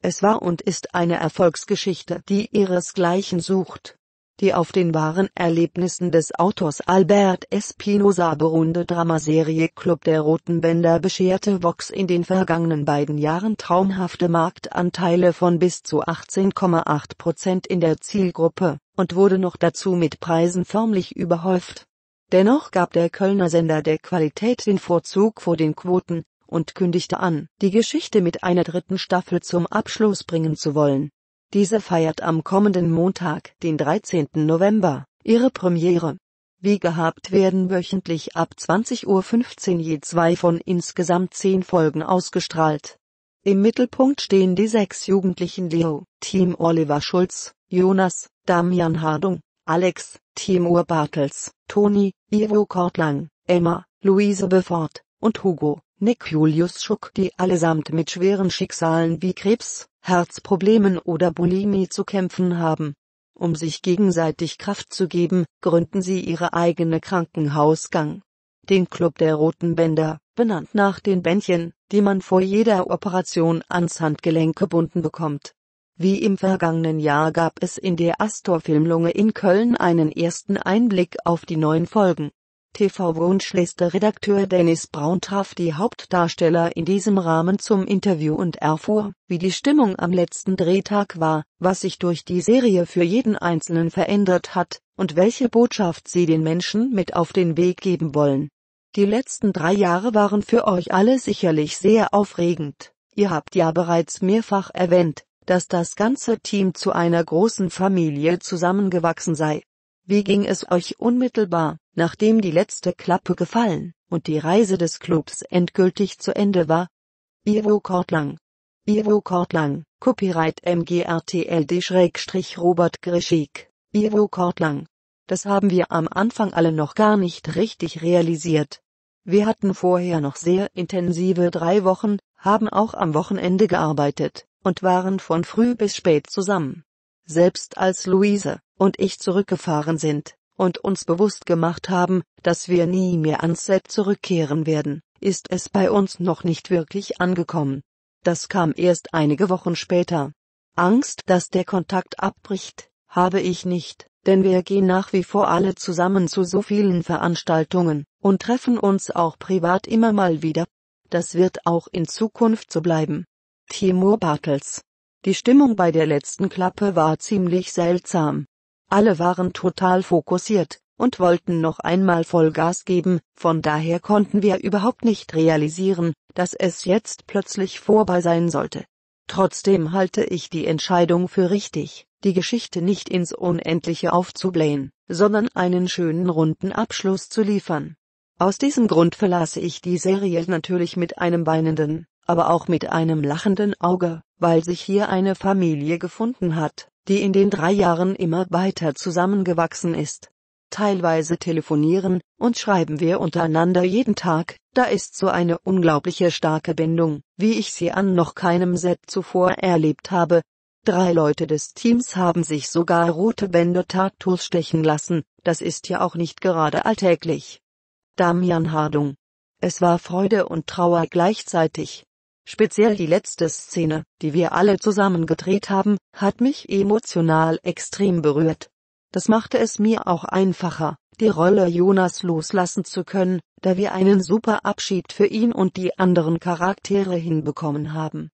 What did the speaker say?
Es war und ist eine Erfolgsgeschichte, die ihresgleichen sucht, die auf den wahren Erlebnissen des Autors Albert Espinosa beruhende Dramaserie Club der Roten Bänder bescherte Vox in den vergangenen beiden Jahren traumhafte Marktanteile von bis zu 18,8 Prozent in der Zielgruppe und wurde noch dazu mit Preisen förmlich überhäuft. Dennoch gab der Kölner Sender der Qualität den Vorzug vor den Quoten, und kündigte an, die Geschichte mit einer dritten Staffel zum Abschluss bringen zu wollen. Diese feiert am kommenden Montag, den 13. November, ihre Premiere. Wie gehabt werden wöchentlich ab 20.15 Uhr je zwei von insgesamt zehn Folgen ausgestrahlt. Im Mittelpunkt stehen die sechs Jugendlichen Leo, Team Oliver Schulz, Jonas, Damian Hardung, Alex, Team Urbartels, Toni, Ivo Kortlang, Emma, Luise Befort und Hugo. Nick Julius Schuck, die allesamt mit schweren Schicksalen wie Krebs, Herzproblemen oder Bulimie zu kämpfen haben. Um sich gegenseitig Kraft zu geben, gründen sie ihre eigene Krankenhausgang. Den Club der Roten Bänder, benannt nach den Bändchen, die man vor jeder Operation ans Handgelenk gebunden bekommt. Wie im vergangenen Jahr gab es in der Astor Filmlunge in Köln einen ersten Einblick auf die neuen Folgen. TV-Wunschliste-Redakteur Dennis Braun traf die Hauptdarsteller in diesem Rahmen zum Interview und erfuhr, wie die Stimmung am letzten Drehtag war, was sich durch die Serie für jeden Einzelnen verändert hat und welche Botschaft sie den Menschen mit auf den Weg geben wollen. Die letzten drei Jahre waren für euch alle sicherlich sehr aufregend. Ihr habt ja bereits mehrfach erwähnt, dass das ganze Team zu einer großen Familie zusammengewachsen sei. Wie ging es euch unmittelbar Nachdem die letzte Klappe gefallen und die Reise des Clubs endgültig zu Ende war, Ivo Kortlang. Ivo Kortlang, Copyright MGRTLD-Robert Grischik, Ivo Kortlang. Das haben wir am Anfang alle noch gar nicht richtig realisiert. Wir hatten vorher noch sehr intensive drei Wochen, haben auch am Wochenende gearbeitet und waren von früh bis spät zusammen. Selbst als Luise und ich zurückgefahren sind, und uns bewusst gemacht haben, dass wir nie mehr ans Set zurückkehren werden, ist es bei uns noch nicht wirklich angekommen. Das kam erst einige Wochen später. Angst, dass der Kontakt abbricht, habe ich nicht, denn wir gehen nach wie vor alle zusammen zu so vielen Veranstaltungen und treffen uns auch privat immer mal wieder. Das wird auch in Zukunft so bleiben. Timur Bartels. Die Stimmung bei der letzten Klappe war ziemlich seltsam. Alle waren total fokussiert und wollten noch einmal Vollgas geben, von daher konnten wir überhaupt nicht realisieren, dass es jetzt plötzlich vorbei sein sollte. Trotzdem halte ich die Entscheidung für richtig, die Geschichte nicht ins Unendliche aufzublähen, sondern einen schönen runden Abschluss zu liefern. Aus diesem Grund verlasse ich die Serie natürlich mit einem weinenden, aber auch mit einem lachenden Auge, weil sich hier eine Familie gefunden hat, die in den drei Jahren immer weiter zusammengewachsen ist. Teilweise telefonieren und schreiben wir untereinander jeden Tag, da ist so eine unglaubliche starke Bindung, wie ich sie an noch keinem Set zuvor erlebt habe. Drei Leute des Teams haben sich sogar rote Bänder Tattoos stechen lassen, das ist ja auch nicht gerade alltäglich. Damian Hardung. Es war Freude und Trauer gleichzeitig. Speziell die letzte Szene, die wir alle zusammen gedreht haben, hat mich emotional extrem berührt. Das machte es mir auch einfacher, die Rolle Jonas loslassen zu können, da wir einen super Abschied für ihn und die anderen Charaktere hinbekommen haben.